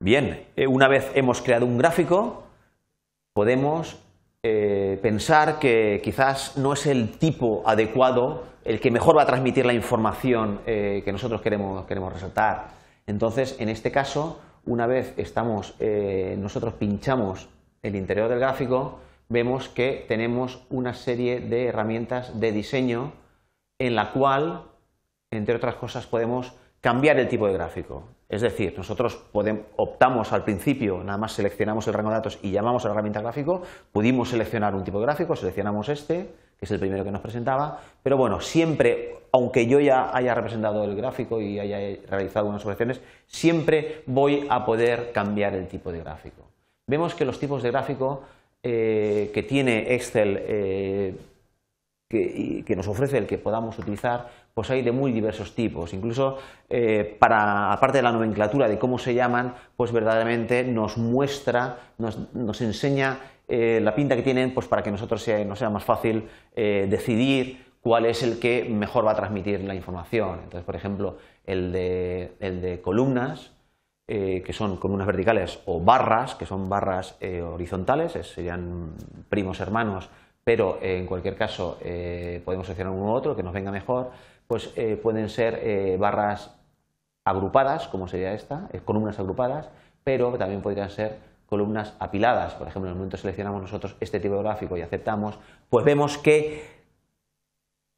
Bien, eh, una vez hemos creado un gráfico, podemos eh, pensar que quizás no es el tipo adecuado el que mejor va a transmitir la información eh, que nosotros queremos, resaltar. Entonces, en este caso, una vez estamos, nosotros pinchamos el interior del gráfico, vemos que tenemos una serie de herramientas de diseño en la cual, entre otras cosas, podemos cambiar el tipo de gráfico. Es decir, nosotros podemos, optamos al principio, nada más seleccionamos el rango de datos y llamamos a la herramienta gráfico, pudimos seleccionar un tipo de gráfico, seleccionamos este, que es el primero que nos presentaba, pero bueno, siempre, aunque yo ya haya representado el gráfico y haya realizado unas operaciones, siempre voy a poder cambiar el tipo de gráfico. Vemos que los tipos de gráfico eh, que tiene Excel eh, que, nos ofrece el que podamos utilizar, pues hay de muy diversos tipos. Incluso eh, para, aparte de la nomenclatura de cómo se llaman, pues verdaderamente nos muestra, nos, enseña eh, la pinta que tienen, pues para que nosotros sea, nos sea más fácil eh, decidir cuál es el que mejor va a transmitir la información. Entonces, por ejemplo, el de columnas, que son columnas verticales, o barras, que son barras horizontales, serían primos hermanos pero eh, en cualquier caso eh, podemos seleccionar uno u otro que nos venga mejor, pues eh, pueden ser barras agrupadas, como sería esta, columnas agrupadas, pero también podrían ser columnas apiladas. Por ejemplo, en el momento que seleccionamos nosotros este tipo de gráfico y aceptamos, pues vemos que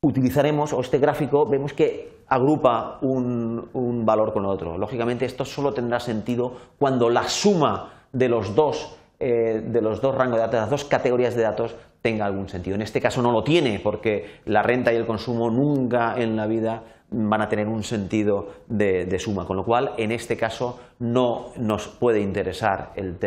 utilizaremos, o este gráfico, vemos que agrupa un, un valor con otro. Lógicamente, esto solo tendrá sentido cuando la suma de los dos eh, de los dos rangos de datos, las dos categorías de datos, tenga algún sentido. En este caso no lo tiene, porque la renta y el consumo nunca en la vida van a tener un sentido de, suma, con lo cual en este caso no nos puede interesar el,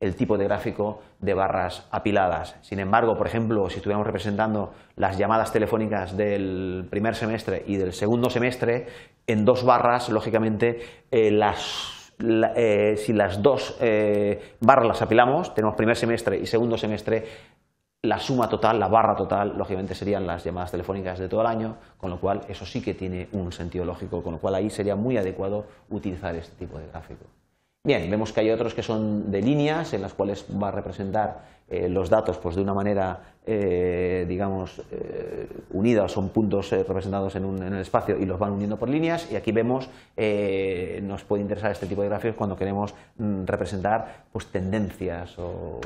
el, tipo de gráfico de barras apiladas. Sin embargo, por ejemplo, si estuviéramos representando las llamadas telefónicas del primer semestre y del segundo semestre, en dos barras, lógicamente, eh, las eh, si las dos eh, barras las apilamos, tenemos primer semestre y segundo semestre, la suma total, la barra total, lógicamente serían las llamadas telefónicas de todo el año, con lo cual eso sí que tiene un sentido lógico, con lo cual ahí sería muy adecuado utilizar este tipo de gráfico. Bien, vemos que hay otros que son de líneas en las cuales va a representar eh, los datos pues, de una manera, eh, digamos, eh, unida, son puntos representados en, un, el espacio y los van uniendo por líneas. Y aquí vemos, nos puede interesar este tipo de gráficos cuando queremos mm, representar pues, tendencias o,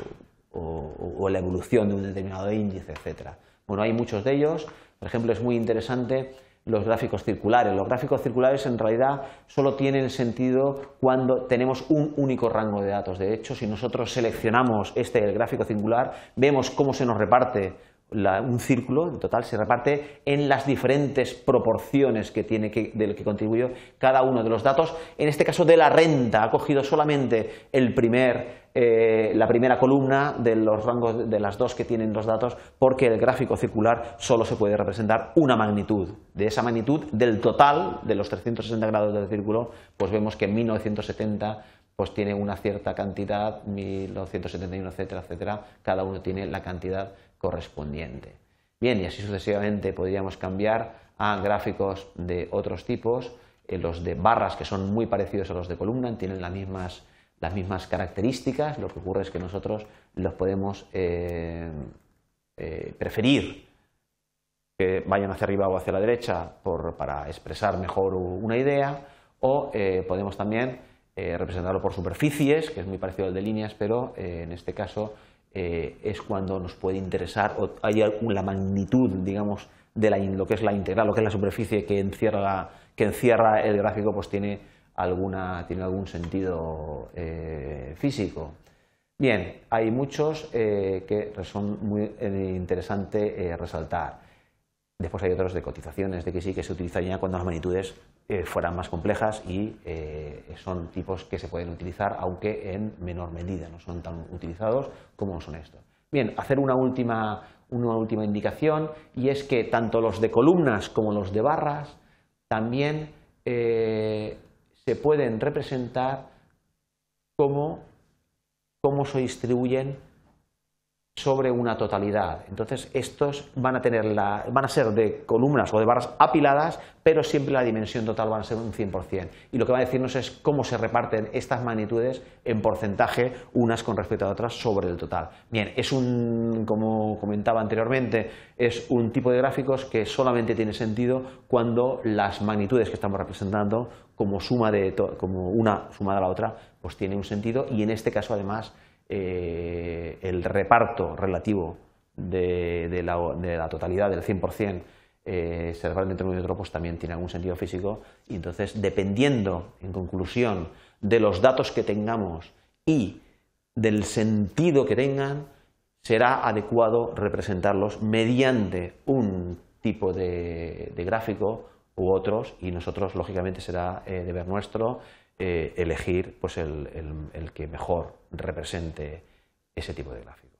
o la evolución de un determinado índice, etc. Bueno, hay muchos de ellos. Por ejemplo, es muy interesante los gráficos circulares. Los gráficos circulares en realidad solo tienen sentido cuando tenemos un único rango de datos. De hecho, si nosotros seleccionamos este el gráfico circular, vemos cómo se nos reparte un círculo en total se reparte en las diferentes proporciones que tiene que, del que contribuyó cada uno de los datos. En este caso de la renta ha cogido solamente el primer, eh, la primera columna de los rangos de las dos que tienen los datos porque el gráfico circular solo se puede representar una magnitud. De esa magnitud del total de los 360 grados del círculo, pues vemos que en 1970 pues tiene una cierta cantidad, 1271, etcétera, etcétera, cada uno tiene la cantidad correspondiente. Bien, y así sucesivamente podríamos cambiar a gráficos de otros tipos, eh, los de barras que son muy parecidos a los de columna, tienen las mismas, las mismas características, lo que ocurre es que nosotros los podemos eh, eh, preferir que vayan hacia arriba o hacia la derecha para expresar mejor una idea, o podemos también eh, representarlo por superficies, que es muy parecido al de líneas, pero eh, en este caso eh, es cuando nos puede interesar o hay la magnitud, digamos, de lo que es la integral, lo que es la superficie que encierra, el gráfico, pues tiene, tiene algún sentido físico. Bien, hay muchos que son muy interesantes resaltar. Después hay otros de cotizaciones, de que sí, que se utilizarían cuando las magnitudes eh, fueran más complejas y eh, son tipos que se pueden utilizar, aunque en menor medida, no son tan utilizados como son estos. Bien, hacer una última, una última indicación y es que tanto los de columnas como los de barras también eh, se pueden representar como cómo se distribuyen sobre una totalidad. Entonces, estos van a, tener la, van a ser de columnas o de barras apiladas, pero siempre la dimensión total va a ser un 100%. Y lo que va a decirnos es cómo se reparten estas magnitudes en porcentaje, unas con respecto a otras, sobre el total. Bien, es un, como comentaba anteriormente, es un tipo de gráficos que solamente tiene sentido cuando las magnitudes que estamos representando como, suma de como una sumada a la otra, pues tiene un sentido y en este caso, además, eh, el reparto relativo de, la, totalidad del 100% eh, cerebralmente otro pues también tiene algún sentido físico y entonces dependiendo en conclusión de los datos que tengamos y del sentido que tengan será adecuado representarlos mediante un tipo de gráfico u otros y nosotros lógicamente será eh, deber nuestro eh, elegir pues el, el, el que mejor represente ese tipo de gráfico.